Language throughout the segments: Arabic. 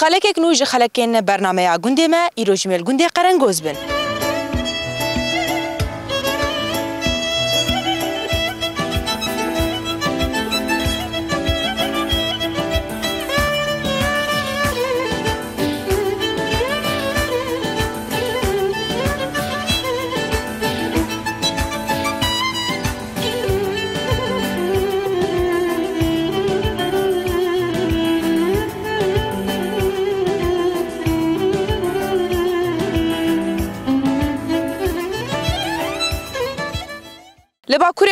خلکێک نوژە خەلکێن بەرنمەیە گوندێمە ئیرۆژمێل گوندێ قەرەنگۆز بن.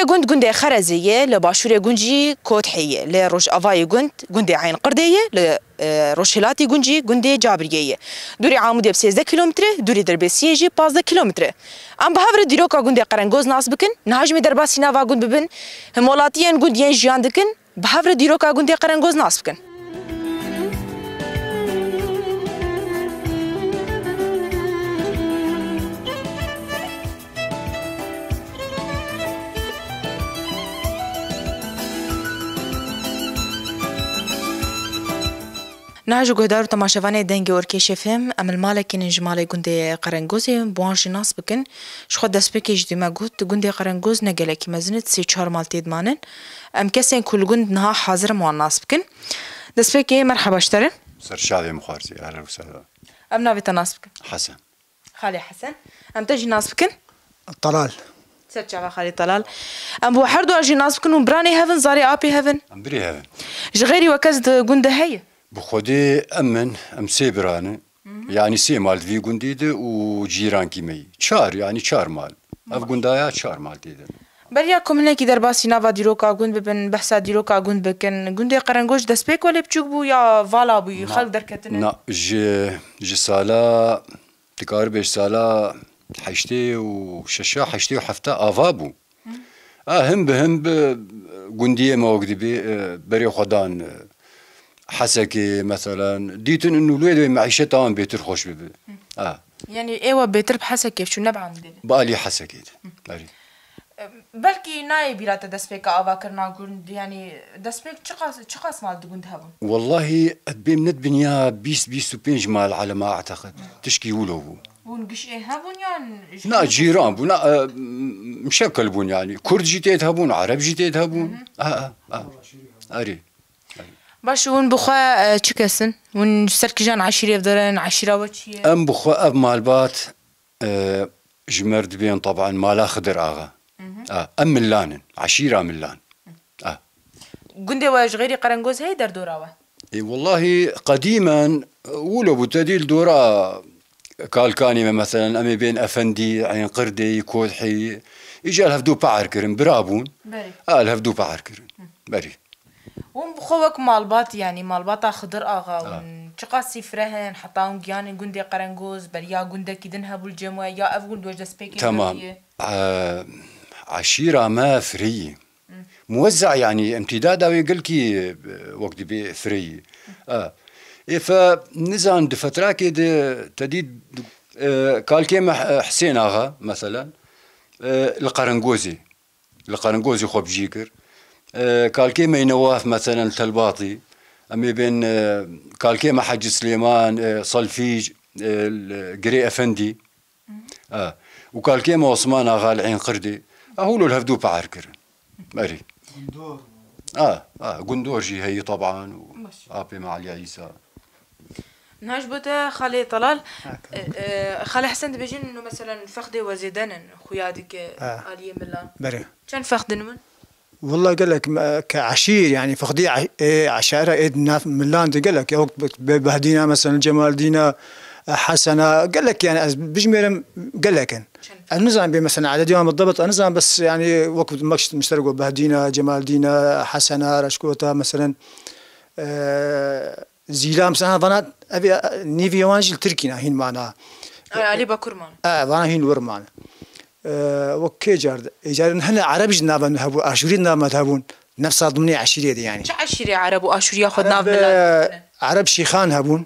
باشورê gund gundê Xerezê ye, li başûrê gund jî Kothê ye, lê Rojavayê gund gundê Ayn Qirdê ye, li Rojhilatê gund jî gundê Cabirgê ye. Dûrê Amûdê bi sêzdeh kîlometre, dûrê Derbesiyê jî pazdeh kîlometre. Em bi hev re dîroka gundê Qerengoz nas bikin, niha ji me derbasî nava gund bibin, himolatiyên gund yên jiyan dikin, bi hev re dîroka gundê Qerengoz nas bikin. ناجو گهدار تماشاوان دنگ ارکیش فیلم امل مالکین جمال گنده قرنگوزی بوان جناس بکن شخو دست بکیش دیما گوت گنده قرنگوز نگله کی مزنت سی چار مال تیدمانن ام کسین کل گند نها حاضر موان ناس بکن دست بکی مرحبا شتره سر شادی مخارزی اهلا وسهلا ام ناوی تناس بکن حسن خالي حسن ام تجي ناس بكن طلال سرچا خالي طلال ام بو حردو اجي ناس بكن وبراني هفن زاري ابي هفن ام بري هفن جغيري وكز گوند هي Bi Xwedê em min em sê biran in yanî sê mal vî gundî di û cîrankî me yî. Çar yanî çar mal. Ev gundaya çar mal tê din. Beriya kominekî derbasî nava dîroka gund bibin behsa dîroka gund bikin. Gundê qerengoş destpêk welê biçûk bû ya vala bû xel derketin. Na ji ji sala dikar bêj sala heştê û şeşa heştê hefta ava bû. A him bi him bi gundiyê me ok dibê berê xwedan حسكي مثلا ديتن انه الولاد معيشه بيتر خوش بيبي اه يعني ايوا بيتر بحسكي شو نبع لي حسكي بالي بلكي ناي بلا تدسبيك أبا كرنا قلند يعني دسبيك شقاس شقاس ما تقول هبون والله بين ند بنيا بيس بيس وبينج مال على ما أعتقد تشكي ولو ونقش إيه هبون يعني نا جيران بنا آه، مشكل بون يعني كرد جيت هبون عرب جيت هبون آه آه آه أري باش ون بخوا آه، چکسن ون سرکی جان عشیره دارن عشیره و چیه ام بخوا اب بات جمرد آه، بين طبعا مالا خضر اغا اه ام ملانن عشيره ملان اه قندي واج غيري قرنقوز هي در دوراوه اي والله قديما ولو بتديل دورا كالكاني مثلا امي بين افندي عين قردي كودحي اجا الهفدو بعركرن برابون بري اه الهفدو بعركرن كرن بري مال مالبات يعني مالباتا خضر اغا آه. چقاسي حطاهم حتى جيان گوندي بل يا كي كيدنها بالجمع يا اف گوند وجد سبيك تمام آه عشيرة ما فري موزع يعني امتداد او آه، كي وقت بي فري اه فنزان آه، فتره آه، كي تديد قال كيما حسين اغا مثلا آه القرنقوزي القرنقوزي خوب جيكر كالكيما نواف مثلا تلباطي اما بين آه، كالكيما حج سليمان آه، صلفيج آه، قري افندي اه وكالكيما عثمان اغا العين قردي اهولو الهفدو بعركر مري اه اه جي هي طبعا و... ابي مع علي عيسى بوتا خالي طلال خالي حسن بيجين انه مثلا فخدي وزيدان خويا هذيك آه. الي ملان بري كان فخدي نمن؟ والله قال لك كعشير يعني فقدي إيه، عشائره ايدنا من لاند قال لك يا وقت بهدينا مثلا جمال دينا حسنه قال لك يعني بجميرم قال لك نزعم مثلا عدد يوم بالضبط نزعم بس يعني وقت مكش مشترك بهدينا جمال دينا حسنه رشكوتا مثلا زيلام آه، زيلا مثلا فانا ابي آه، نيفي وانجل تركينا آه، هين معنا علي باكرمان اه فانا هين ورمان معنا وكي جارد إيجار هنا عربي نابا نهبو أشوري نابا تهبون نفس ضمني عشيرة يعني. شو عشيرة عرب وأشوري خد ناب عرب اه، شيخان هبون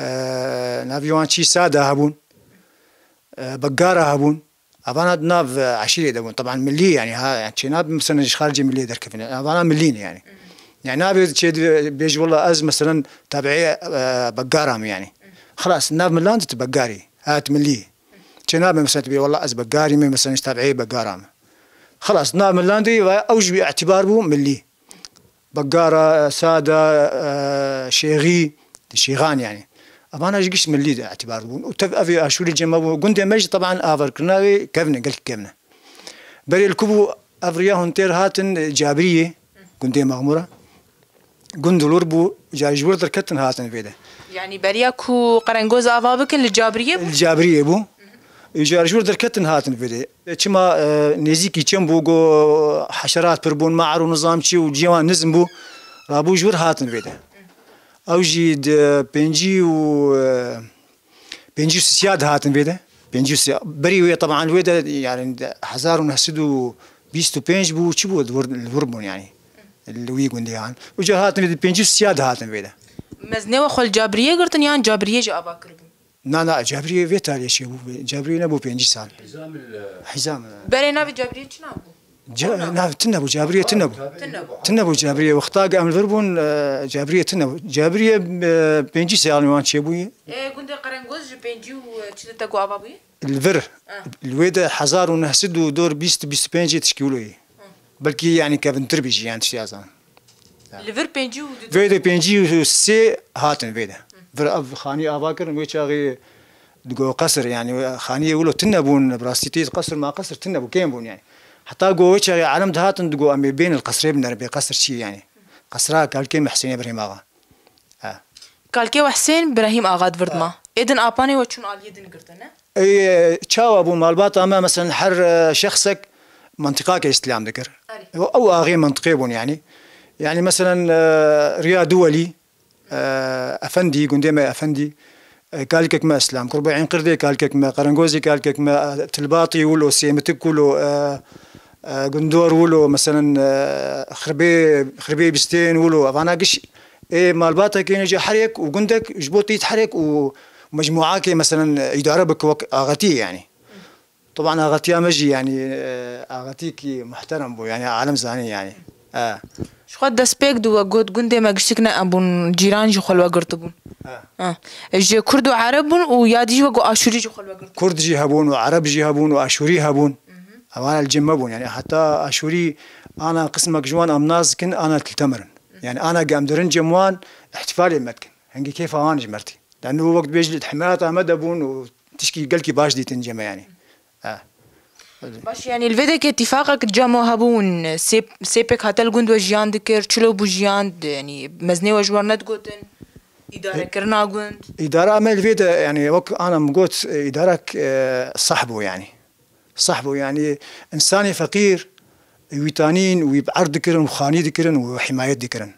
آه نافيوان شي سادة هبون اه، بقارة هبون أبانا ناف عشيرة دبون طبعا ملي يعني ها يعني شي ناب مثلا خارجي ملي دركفين أبانا ملين يعني يعني ناب بيج والله أز مثلا تابعية اه، بقارة يعني خلاص ناب ملاند تبقاري هات ملي جناب مثلا تبي والله از بقارمه مثلا تابعي بقارام خلاص نام اللاندي اوج باعتبار بو ملي بقاره ساده شيغي شيغان يعني اما انا جيش ملي ده اعتبار بو وتف افي اشوري جما بو مجد طبعا افر كناوي كفنا قلت كفنا بري الكبو افرياهن تير هاتن جابريه قلت مغمره قلت لوربو جبر دركتن هاتن فيده يعني برياكو قرنجوز افا بكن الجابريه بو الجابريه بو جارجور درکتن هاتن بری تشما نزیکی چم بو حشرات بربون معرو نظام چی و جیوان نزم بو رابو جور هاتن بده او جی پنجی و بنجي سياد هاتن بيدا بنجي سياد بري ويا طبعا ويدا يعني هزار ونحسدو بيستو بنج بو تشبو الوربون يعني الوي قند يعني وجا هاتن بيدا بنجي سياد هاتن بيدا مزني وخل جابريه قرتن يعني جابريه جا اباكر نه نه جبری وی تاریشی بود جبری نبود پنج سال حزام اه. برای نبی جبری چی نبود نه تنبو جابرية تنبو تنبو جابرية وقتا قام الفربون اه، جابرية تنبو جابرية اه، بنجي سالي وان شيبوي ايه قلت قرنقوز بنجي وشلتا قوابا بوي الفر الويدا حزار ونهسد ودور بيست بيست بنجي تشكيولوي بلكي يعني كابن تربيجي يعني ازان الفر بنجي ويدا بنجي وسي هاتن فيدا آوا خاني وی چاقی دگو قصر يعني خانية ولو تنبون براستيتيز قصر ما قصر تنبو کیم بون يعني حتى قو چاقی عالم دهاتن امی بین بين القصرين بی قصر شي يعني قصرها ابراهیم آقا إبراهيم آغا حسین ابراهیم آقا إبراهيم آغا دفردما آه. إذن أباني وشون آل يدن قرتنا اي تشاو ابو مالبات اما مثلا حر شخصك منطقه كاستلام ذكر او اغي منطقة بون يعني يعني مثلا رياض دولي آه، افندي ما افندي كالكك آه، ما اسلام قربعين قردي كالكك ما قرنغوزي كالكك ما آه، تلباطي ولو سيمتك ولو قندور ولو مثلا خربي خربي بستين ولو فانا قش ايه مالباتا كي نجي حريك وقندك جبوتي يتحرك ومجموعة كي مثلا اداره بك اغتي يعني طبعا اغتيا مجي يعني اغاتيكي محترم بو يعني عالم زاني يعني اه شخوا دسبيك دو قوت قندي ما قشتكنا أبون جيران جو خلوا قرطبون اه اه جي كرد وعربون ويادي جو آشوري جو خلوا قرطبون كرد جي هبون وعرب جي هبون وآشوري هبون أوانا الجمبون يعني حتى آشوري أنا قسمك جوان أمناز كن أنا تلتمرن يعني أنا درن جموان احتفالي متكن هنجي كيف أوان جمرتي لأنه وقت بيجلد حماية أحمد أبون وتشكي قلكي باش دي تنجمة يعني اه باش يعني الفيديك اتفاقك جامو هبون سيب سيبك هتل گوند و جيان دكر تشلو بو جيان يعني مزني وجوار نت گوتن اداره كرنا گوند اداره عمل فيدا يعني وك انا مقوت ادارك اه، صاحبه يعني صاحبه يعني انسان فقير ويتانين ويبعرض كرن وخاني دكرن وحماية دكرن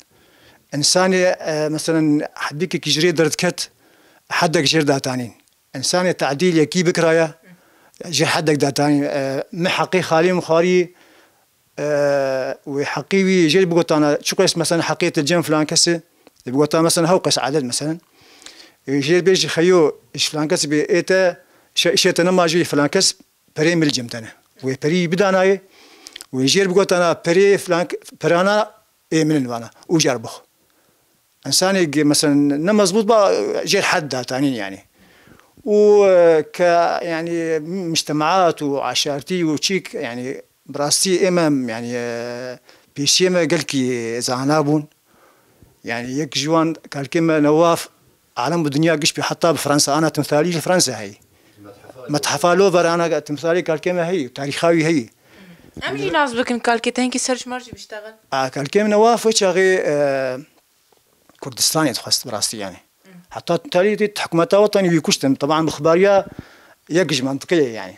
انسان اه، مثلا حبيك كجري درت كت حدك جير داتانين انسان تعديل يكي بكرايه جي حدك داتاني آه، من حقي خالي مخاري آه، وحقي وي جي بقول أنا شو قيس مثلا حقية الجن فلان كسي بقول أنا مثلا هو قيس عدد مثلا جي بيجي خيو اش فلان كسي بي ايتا أنا ما جي فلان كسي بري من الجم تاني بري بداناي ويجي بقول أنا بري فلان برانا اي من الوانا وجربوخ إنسان مثلا نمزبوط بقى جي حد داتاني يعني وك يعني مجتمعات وعشارتي وشيك يعني براستي امام يعني آه، بيشيما كي زعنابون يعني يك جوان قال كيما نواف عالم الدنيا قش بيحطها بفرنسا انا تمثالي لفرنسا هي متحف لوفر انا تمثالي قال كيما هي تاريخاوي هي ام جي ناس بكن قال كي تنكي سيرش مرجي بيشتغل اه قال كيما نواف وش غي آه كردستان يتخص براستي يعني حتى تالي حكومتها وطني ويكوشتم طبعا مخبارية يقج منطقية يعني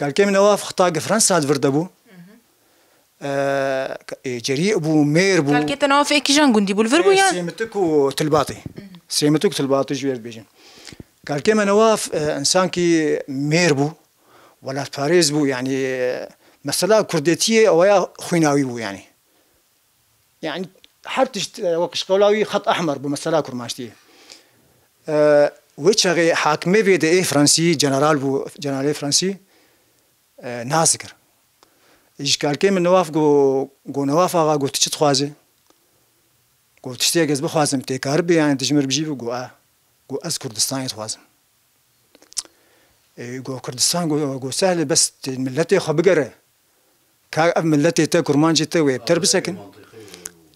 قال كم نواف خطاق فرنسا هاد فردبو آه إيه، جريء بو مير بو قال كي اي اكي جان قندي بو الفربو يعني إيه، سيمتك تلباطي سيمتك تلباطي جوير بيجن قال كم نواف آه انسان كي مير بو ولا باريس بو يعني آه، مثلا كرديتية أو يا خويناوي بو يعني يعني حرتش آه، وقش قولاوي خط أحمر مثلا كرماشتية آه، وچه غی حاکمه بیده ای فرانسی جنرال بو جنرال فرانسی آه، نازګر اشکال که من نواف گو گو نواف آقا گو تیچت خوازه گو تیچت یک از بخوازم تیکار کار به یعنی تجمر بجی گو آه گو از کردستان ایت خوازم گو کردستان گو گو سهل بس ملت خو که اف ملتی تا کرمان جته وې تر بسکن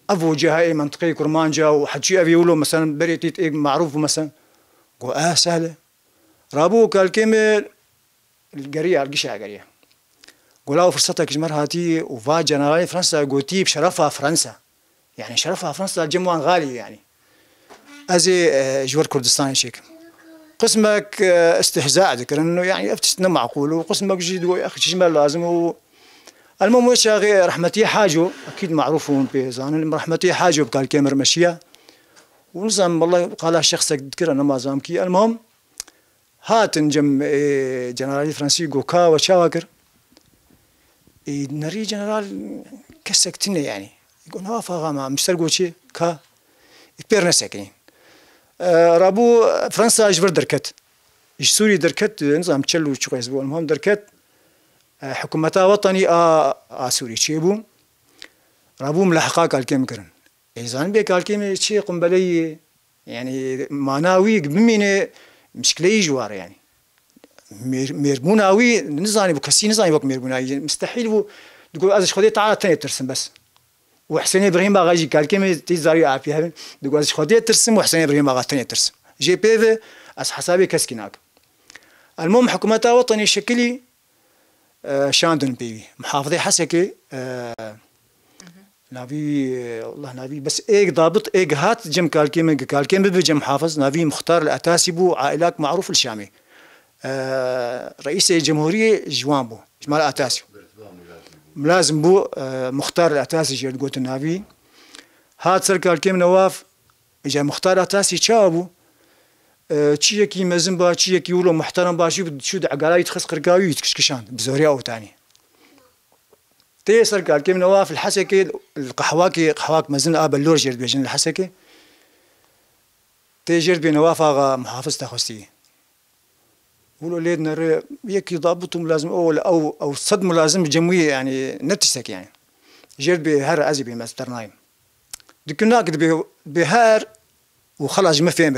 افو جهاي منطقي كرمانجا وحد حتشي افي مثلا بريتيت إيه معروف مثلا قو اه سهله رابو كالكيمل القريه القشعة قريه قولاو فرصتك جمر هاتي وفا جنرالي فرنسا قوتي بشرفها فرنسا يعني شرفها فرنسا جموان غالي يعني ازي آه، جوار كردستان شيك قسمك آه، استهزاء ذكر انه يعني افتش معقول وقسمك جيد يا اخي لازم المهم واش رحمتي حاجو اكيد معروفون بيزان رحمتي حاجو بقى الكاميرا مشية ونظام والله قالها شخص تذكر انا ما زام كي المهم هات نجم إيه جنرالي فرنسي غوكا وشاكر إيه، نري جنرال كسكتنا يعني يقول هوا فاغاما مشتر غوشي كا يكبرنا ساكنين آه، رابو فرنسا اجبر دركت اجسوري سوري دركت نظام تشلو تشويز المهم دركت حکومەتا وەتەنی ئا ئاسووری شيبو بوو ڕبووم كالكيم كرن کالکێم بي كالكيم شي کالکێمێ يعني قمبەلەی ینی ماناوی بمینێ مشکلەی مير مێربووناوی نزاني بوو کەسی نزانانی وەک مێربوونایی مستحیل بو دوگو أزش خودی تا تەنێ ترسم بەس وحسێن ئبراهیم باغاجی کارکێمێ تی زاری ئاپی هەبن دوگوازش خودی ترسم وحسێن ئبراهیم باغا تەنێ ترسم جي بي في حسابی کەسکی ناکەم المهم حکوومەتا وەتەنی شكلي آه، شاندن بيبي محافظة حسكي آه، نبي آه، والله نبي بس ايك ضابط ايك هات جم كالكيم كالكيم بجم محافظ نبي مختار الاتاسي بو عائلات معروف الشامي رئيس الجمهورية جوان بو جمال اتاسي لازم بو مختار الاتاسي جيرد قوت النبي هات سر كالكيم نواف اجا مختار اتاسي شابو چیەکی مەزم با چیەکی ولو محترم باشی بود چود ئەگارایی خست قرگاوی تکشکشان بزۆری ئەوتانی تێ سەرکار کێمنەوە که الحەسێکی قەحواکی قەواک مەزن ئابە لۆر ژێر بێژن لە حەسێکی تێ ژێر بێنەوە آقا محافظ تەخستی ولو لید نر یکی ضابطم لازم او او او صد ملازم جەمویە یعنی نەتیسەکی یان ژێر بێ هەر ئەزی بێ مەستەر نایم دکن ناکرد بێ هەر و خلاص فێن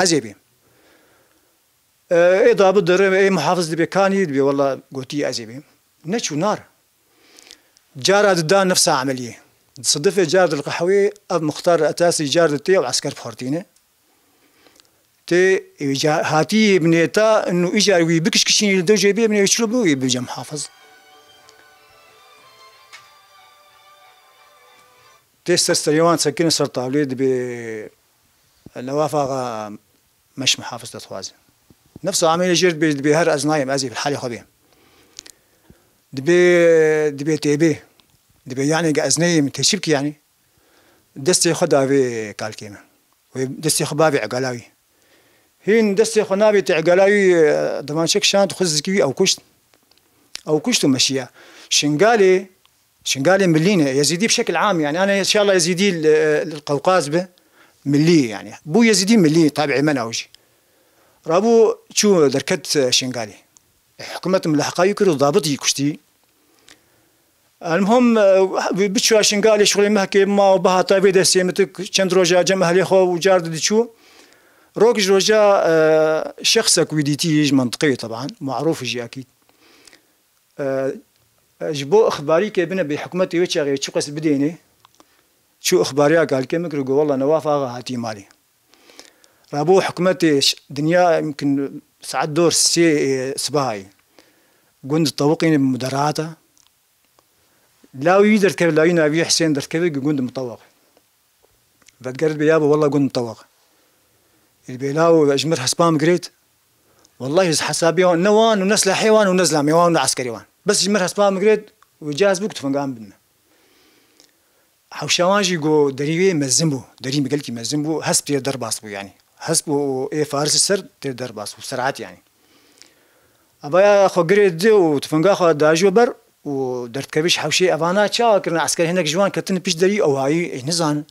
عزيبي أه، اي ضاب درم اي محافظ دبي كاني دبي والله قوتي عزيبي نشو نار جار دا نفس عملية صدف جار القحوي أب مختار اتاسي جار تي وعسكر بخورتينه تي إيه هاتي بنيتا إنه إجا وي كشين يدو جيبي من إيه يشربو ويبجا محافظ تي سرسريوان يوان سر طاوليد دبي نوافق مش محافظ دتوازن نفس عامل جرد بي دبي هر أزنايم أزي في الحاله خبي دبي دبي تيبي دبي يعني أزنايم تشبك يعني دستي خدا في كالكيمة ودستي خبابي عقلاوي هين دستي خنابي تعقلاوي ضمان آه، شان تخز كي أو كشت أو كشت ومشيا شنقالي شنقالي ملينا يزيدي بشكل عام يعني أنا إن شاء الله يزيدي آه، القوقاز به ملي يعني بو يزيدي ملي تابعي من أوجي رابو شو دركت آه، شنغالي حكومة ملحقة يكرو ضابط يكشتي المهم آه، بتشو شنغالي شغل مهكي ما وبها طيب ده سيمتك چند روجا جمع هلي خو دي شو روك روجا شخص كويديتي منطقي طبعا معروف جي اكيد جبو اخباري كبنا بحكومة وچا غير شو قصد بديني شو اخباريا قال كمكرو والله نواف اغا هاتي مالي رابو حكمتي دنيا يمكن سعد دور سي سباي قند طوقين مدراته لا يدر كيف لا ينا ابي حسين در كيف قند مطوق فقرت بيابا والله قند مطوق البيلاو اجمر حسبام قريت والله حسابي نوان ونسلة حيوان ونزلة ميوان عسكري وان بس اجمر حسبام قريت وجاز بوك تفنقام بنا حوشوانجي جو دريوي مزمبو دريم مقلكي مزمبو هسبي درباس بو يعني حسب اي فارس السر تير در باس وسرعات يعني ابا خو قري دي وتفنقا خو داجو بر ودرت كبيش حوشي افانا تشا كرنا عسكر هناك جوان كتن بيش دري او هاي نزان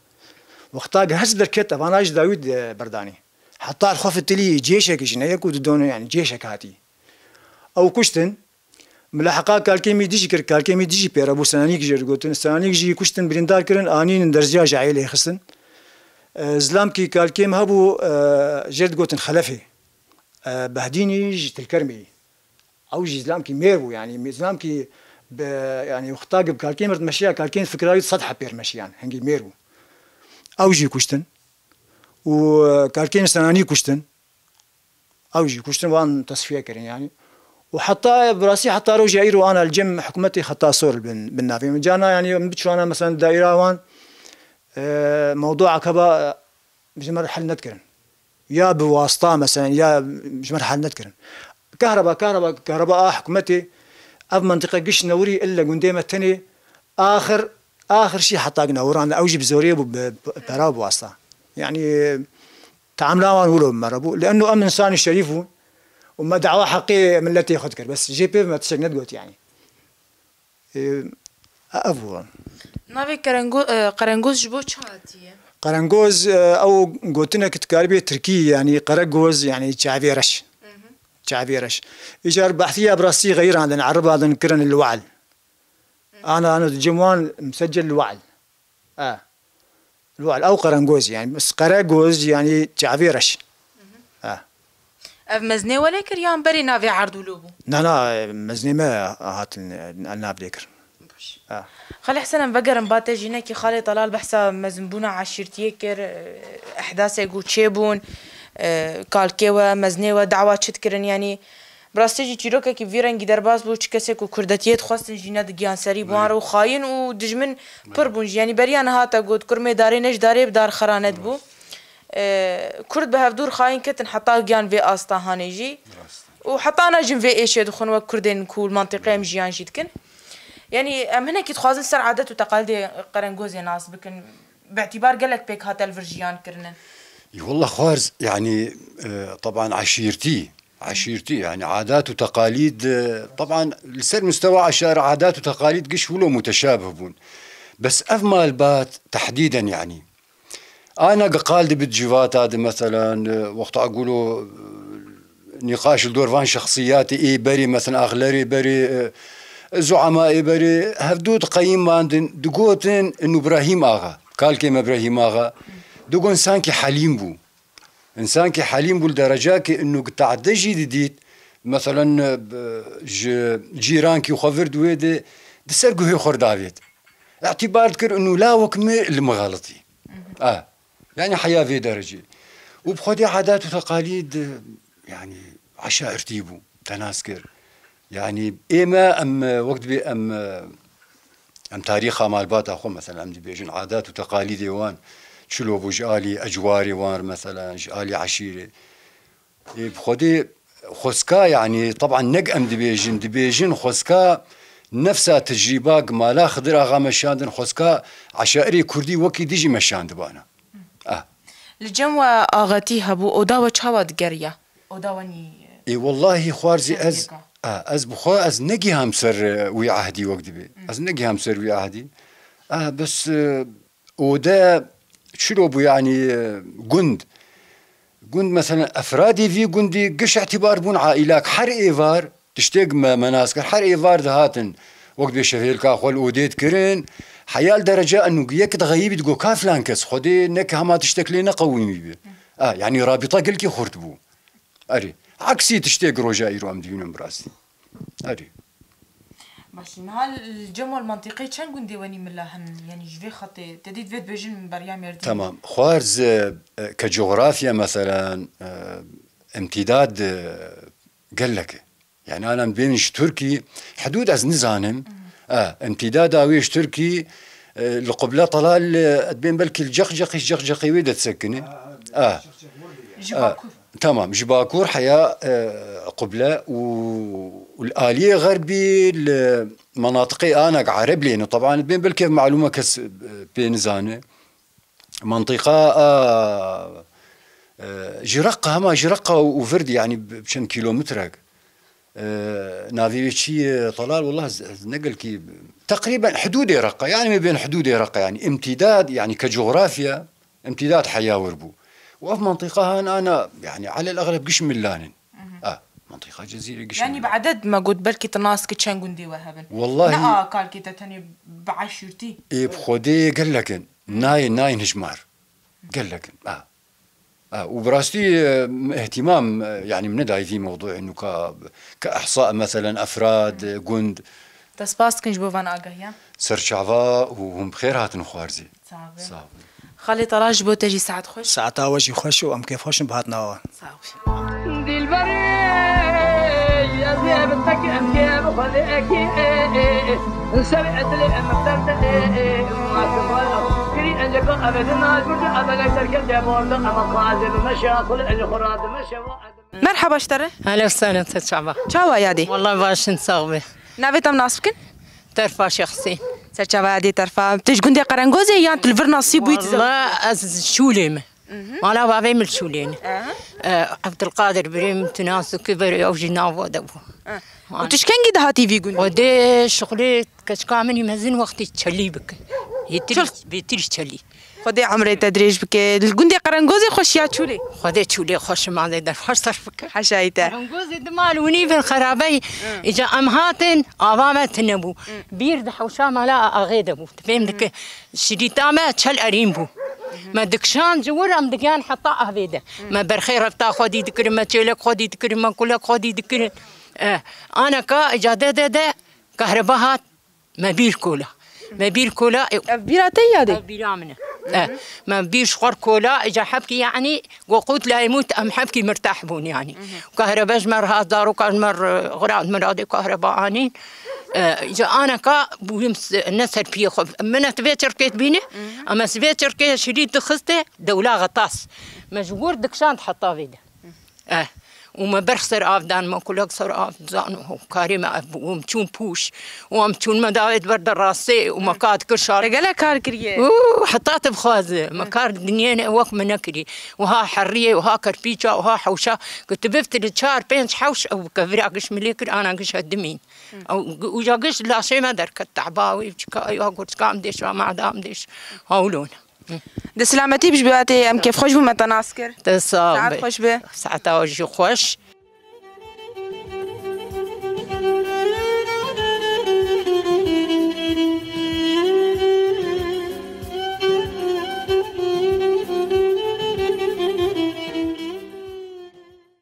وقتا هز دركت افانا داوود برداني حتى الخوف التلي جيشك جنيك ودونه يعني جيشك هاتي او كشتن ملاحقه کالکیمی دیجی کرد کالکیمی دیجی پیرا بو سنانیک جرگوتن سنانیک جی کشتن بریندار کرن آنین درزیا جعیل خسن زلام قال كيم هابو جرد آه، قوتن خلفي آه، بهديني جت الكرمي او جي زلام كي ميرو يعني كي يعني وقتاق كيم مرت مشيا كيم فكرة سطح بير مشيان هنجي ميرو او جي كشتن كيم آه، سناني كشتن او جي كشتن وان تصفيه كرين يعني وحتى براسي حتى روجي ايرو انا الجيم حكومتي خطا صور بالنافي من جانا يعني بتشو انا مثلا دائره وان موضوع كبا بجمر حل نتكرن يا بواسطة مثلا يا بجمر حل نتكرن كهرباء كهرباء كهرباء آه، حكومتي أب منطقة قش نوري إلا قنديمة تاني آخر آخر شيء حطاقنا ورانا أوجي بزورية براب واسطة يعني تعاملاوان ولو مربو لأنه أم إنسان شريف وما دعوة حقيقية من التي يخذكر بس جي بي ما تشكنت قلت يعني أبوه ناوی اه، قرنگوز جبو چه قرنگوز اه، او گوتنه کتکار بیه ترکی یعنی قرنگوز یعنی چاوی رش شعبي رش إجار بحثية براسي غير عندنا عرب عندنا كرن الوعل أنا أنا جموان مسجل الوعل آه الوعل أو قرنگوز يعني بس قرنگوز يعني شعبي رش اه. أف مزني ولا كريان بري نافي عرض لوبو نا نا مزني ما هات الناب خلي حسنا بقرن باتي جينكي خالي طلال بحسا مزنبونا عشيرتيه كر احداثه يقول تشيبون کالکێوە مەزنێەوە داوا چت کردن ینی ڕاستێکی چیرۆکێکی ڤێرەنگی دەرباز بوو چ کەسێک و کوردەتیت خواستن ژینە گیانسەری بوارە و خاین و دژمن پڕ بوون ژیانی بەریان هاتە گوت کورمێ دارێ نەش دارێ بدار خەرانەت بوو کورد بە هەفتور خاین کردن حتا گیان وێ ئاستاهانێژی و حتانە ژم وێ ئێشێ دخنەوە کوردێن کول منتیقەم ژیان ژیتکن يعني من هيك تخوازن سر عادات وتقاليد قرنجوزي ناس بكن باعتبار قالك بيك هاتل الفرجيان كرنن والله خوارز يعني طبعا عشيرتي عشيرتي يعني عادات وتقاليد اه، طبعا لسر مستوى عشائر عادات وتقاليد قش ولو متشابه بون بس اف بات تحديدا يعني انا قال دي بتجيفات هذا مثلا اه، وقت اقولوا نقاش الدور فان شخصياتي اي بري مثلا اغلري بري زعماء بري هفدود قيم ماندن دقوتن ان ابراهيم اغا قال كيم ابراهيم اغا دوغو انسان كي حليم بو انسان كي حليم بو لدرجه كي انه تعدجي ديت مثلا جيران كي خفر دويدي دسر خور داويت اعتبار كر انه لا وكم المغالطي اه يعني حياه في درجه وبخودي عادات وتقاليد يعني عشائر تيبو تناسكر يعني إما أم وقت بي أم أم مال بات أخو مثلا أم دي بيجن عادات وتقاليد وان شلو بو جالي أجواري وان مثلا جالي عشيرة بخدي خسكا يعني طبعا نق أم دي بيجن دي بيجن خسكا نفس تجربة مالا خضر آغا مشاندن خسكا عشائري كردي وكي ديجي مشاند بانا أه لجنوا آغاتي هبو أداوة چاوا دقريا أداواني إي والله خوارزي أز آه از بخوا از نگی هم سر آه، وی عهدی وقت بی از نگی هم سر وی عهدی آه بس آه، او ده شلو بو يعني جند آه، جند مثلا افرادي في جندي گش اعتبار بون عائلك حر ايفار تشتاق مناسك حر ايفار دهاتن وقت بشهيل او اوديت کرن حیال درجة انه دگو تغيب تقول خودی نک خدي نك هما قوی قوي بی اه يعني رابطة قلكي خرتبو اري عكسي عكسی تشتێک ڕۆژە ئیرۆم دیینم ڕاستی ئەری الجمل منطقي چند گوندی ونی ملا هن جفي خطي تدي تدید بيجن من بريا ميردي تمام خوارز كجغرافيا اه، مثلا اه، امتداد قال اه، لك يعني انا بينش تركي حدود از نزانم اه امتداد اويش تركي القبله طلال بين بلكي الجخجخي الجخجخي ويدا تسكني اه, آه. تمام جباكور حياة آه، قبلة والآلية غربي المناطق أنا عرب لأنه طبعا بين بالكيف معلومة كس بين زانة منطقة آه، آه، جرقة هما جرقة وفرد يعني بشن كيلومترك نافي شي طلال والله نقل كي تقريبا حدود رقة يعني ما بين حدود رقة يعني امتداد يعني كجغرافيا امتداد حياة وربو وفي منطقة هنا أنا يعني على الأغلب قش ملان آه منطقة جزيرة قش يعني بعدد ما قلت بلكي تناس كتشان قندي وهبن والله نا قال آه، كي تتني بعشرتي إيه بخودي قال لك ناي ناي نجمار قال لك آه آه وبراستي آه، اهتمام آه، يعني من داي في موضوع انه كاحصاء مثلا افراد جند تسباس كنج بوفان اغايا سرشافا وهم بخير هاتن خوارزي صعب صعب خلي طراج بو تجي ساعة تخش ساعة واجي يخش وام كيف خشن بهات نوا صافي دي البري يا زياب التك ام كيف خليك سمعت لي ام اخترت ما تبغى ان ابدا ابدا شركة اما مشى كل خراد مشى مرحبا اشتري اهلا وسهلا انت شعبه يا يادي والله باش نساوي نبي تم ناسبكن ترفع شخصي Serçe vadi tarafa. Tejgunde karangoze ya tülver nasip bu itiz. Allah az şulem. Valla vave mil şulen. Abdülkadir birim tünası kübür yavjina vada bu. وتشكنجي ده تيفي قول ودي شغلي كاش كامل يمزن وقت تشلي بك يترش بيترش تشلي خودی عمر تدریج بکه لګوندې قرنگوزی خوش یا چولې خدای چولې خوش مانده در فرش تر بکه حشایته قرنگوزی دمال و نیف په خرابې اجا ام هاتن عوامت نه حوشا ملا آغید ده بو فهم دکه شدیت آمه چل اریم بو ما دکشان جور ام دكان حطا هبيده ما برخی رفتا خودی دکریم ما تشيلك خودی دکریم ما كلك خودی دکریم آه. انا كا اجاده ده ده كهرباء هات ما بير كولا ما بير كولا بيراتي يا دي آه. ما بيش خور كولا اجا حبكي يعني وقوت لا يموت ام حبكي مرتاح بون يعني كهرباء جمر هزار وكهرباء غراد مرادي كهرباء انين اجا آه، انا كا بويمس نسر بي خب من تبيت ركيت بيني اما سبيت ركيت شريت خستي دولا غطاس مجبور دكشان تحطها فيدي اه وما برسر آفدان ما كلك سر آفدان وكاري ما أبو تشون بوش ومتون ما دايت برد الراسي وما كاد كشار قال كار كريه أوه حطات بخوازه ما كار دنيا وقت ما نكري وها حرية وها كربيجة وها حوشة قلت بفت الشار بينش حوش أو كفري أقش مليكر أنا قش هدمين أو وجا قش لا شيء ما دركت تعباوي بشكاي وقلت كام ديش ما عدام ديش هولون د سلامتی بش بیاته ام که خوش به متناسکر ته ساعت خوش به ساعت خوش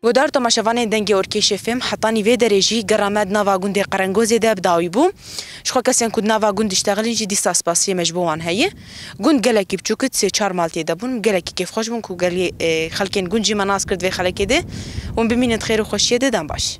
خود تمہیں دنگے اوور شف ہتھا یہ ویدرجی گرا مد نواگن دے کر گوزے دب دا بو شک نواگن تگلس پاس یہ بہت یہ گن گلیک چت سے چھ مال تے دبن گلیک خوشگو گل خلکن گنجی منس گئے خلق خیر خوشی دے دم بش